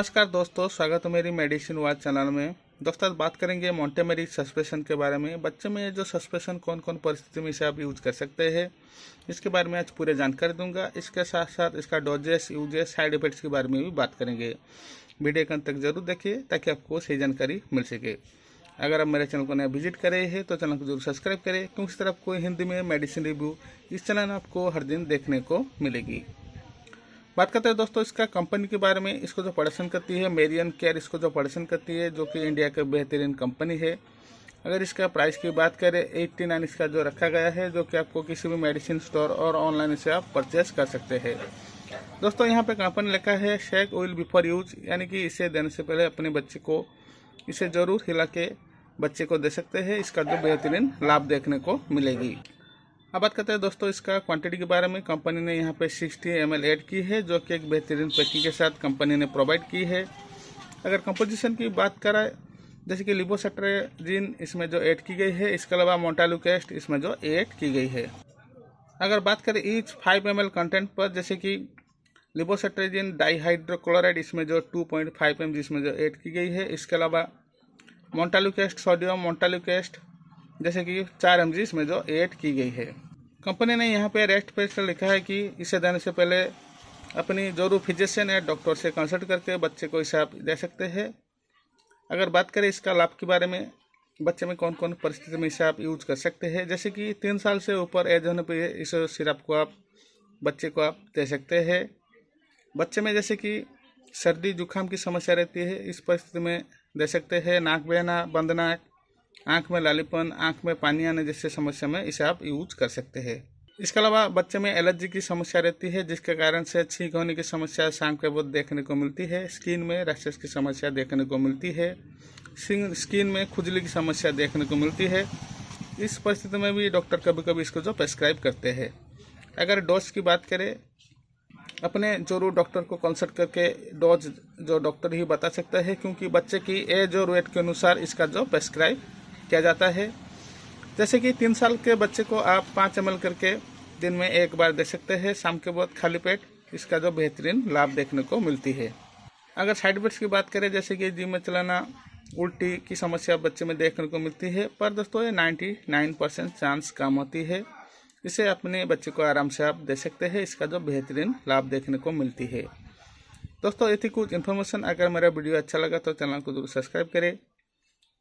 नमस्कार दोस्तों स्वागत है मेरी मेडिसिन वाच चैनल में दोस्तों आज बात करेंगे मॉन्टेमेरी सस्पेशन के बारे में बच्चे में जो सस्पेशन कौन कौन परिस्थिति में इसे आप यूज कर सकते हैं इसके बारे में आज पूरे जानकारी दूंगा इसके साथ साथ इसका डोजेस यूजेस साइड इफेक्ट्स के बारे में भी बात करेंगे वीडियो के अंत तक जरूर देखिए ताकि आपको सही जानकारी मिल सके अगर आप मेरे चैनल को नया विजिट करे हैं तो चैनल को जरूर सब्सक्राइब करें क्योंकि इस तरह आपको हिंदी में मेडिसिन रिव्यू इस चैनल आपको हर दिन देखने को मिलेगी बात करते हैं दोस्तों इसका कंपनी के बारे में इसको जो प्रोडक्शन करती है मेरियन केयर इसको जो प्रोडक्शन करती है जो कि इंडिया के बेहतरीन कंपनी है अगर इसका प्राइस की बात करें एट्टी नाइन इसका जो रखा गया है जो कि आपको किसी भी मेडिसिन स्टोर और ऑनलाइन इसे आप परचेस कर सकते हैं दोस्तों यहाँ पे कंपनी लिखा है शेक ऑयल बिफोर यूज यानी कि इसे देने से पहले अपने बच्चे को इसे ज़रूर हिला के बच्चे को दे सकते हैं इसका जो बेहतरीन लाभ देखने को मिलेगी अब बात करते हैं दोस्तों इसका क्वांटिटी के बारे में कंपनी ने यहाँ पे 60 एम एल ऐड की है जो कि एक बेहतरीन पैकिंग के साथ कंपनी ने प्रोवाइड की है अगर कंपोजिशन की बात करें जैसे कि लिबोसेट्रेजिन इसमें जो ऐड की गई है इसके अलावा मोटालुकेस्ट इसमें जो ऐड की गई है अगर बात करें ईच फाइव एम कंटेंट पर जैसे कि लिबोसेट्रेजिन डाईहाइड्रोक्लोराइड इसमें जो टू पॉइंट फाइव एम इसमें जो ऐड की गई है इसके अलावा मोन्टालुकेस्ट सोडियम मोन्टालुकेस्ट जैसे कि चार एम इसमें जो एड की गई है कंपनी ने यहाँ पे रेस्ट पेज पर लिखा है कि इसे देने से पहले अपनी जो फिजिशियन या डॉक्टर से कंसल्ट करके बच्चे को इसे आप दे सकते हैं अगर बात करें इसका लाभ के बारे में बच्चे में कौन कौन परिस्थिति में इसे आप यूज कर सकते हैं जैसे कि तीन साल से ऊपर एज होने पर इस सिरप को आप बच्चे को आप दे सकते हैं बच्चे में जैसे कि सर्दी जुकाम की समस्या रहती है इस परिस्थिति में दे सकते हैं नाक बहना बंद नाक आँख में लालीपन आँख में पानी आने जैसे समस्या में इसे आप यूज कर सकते हैं इसके अलावा बच्चे में एलर्जी की समस्या रहती है जिसके कारण से छींक होने की समस्या शाम के बुद्ध देखने को मिलती है स्किन में रक्षस की समस्या देखने को मिलती है स्किन में खुजली की समस्या देखने को मिलती है इस परिस्थिति में भी डॉक्टर कभी कभी इसको जो प्रेस्क्राइब करते हैं अगर डोज की बात करें अपने जरूर डॉक्टर को कंसल्ट करके डोज जो डॉक्टर ही बता सकता है क्योंकि बच्चे की एज और वेट के अनुसार इसका जो प्रेस्क्राइब किया जाता है जैसे कि तीन साल के बच्चे को आप पाँच एम करके दिन में एक बार दे सकते हैं शाम के बाद खाली पेट इसका जो बेहतरीन लाभ देखने को मिलती है अगर साइड इफेक्ट्स की बात करें जैसे कि जिम में चलाना उल्टी की समस्या बच्चे में देखने को मिलती है पर दोस्तों ये 99 परसेंट चांस कम होती है इसे अपने बच्चे को आराम से आप दे सकते हैं इसका जो बेहतरीन लाभ देखने को मिलती है दोस्तों ये थी कुछ इन्फॉर्मेशन अगर मेरा वीडियो अच्छा लगा तो चैनल को जरूर सब्सक्राइब करें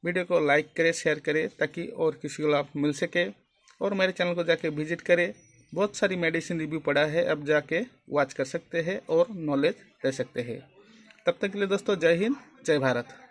वीडियो को लाइक करें शेयर करें ताकि और किसी को लाभ मिल सके और मेरे चैनल को जाके विजिट करें बहुत सारी मेडिसिन रिव्यू पड़ा है अब जाके वॉच कर सकते हैं और नॉलेज ले सकते हैं तब तक के लिए दोस्तों जय हिंद जय भारत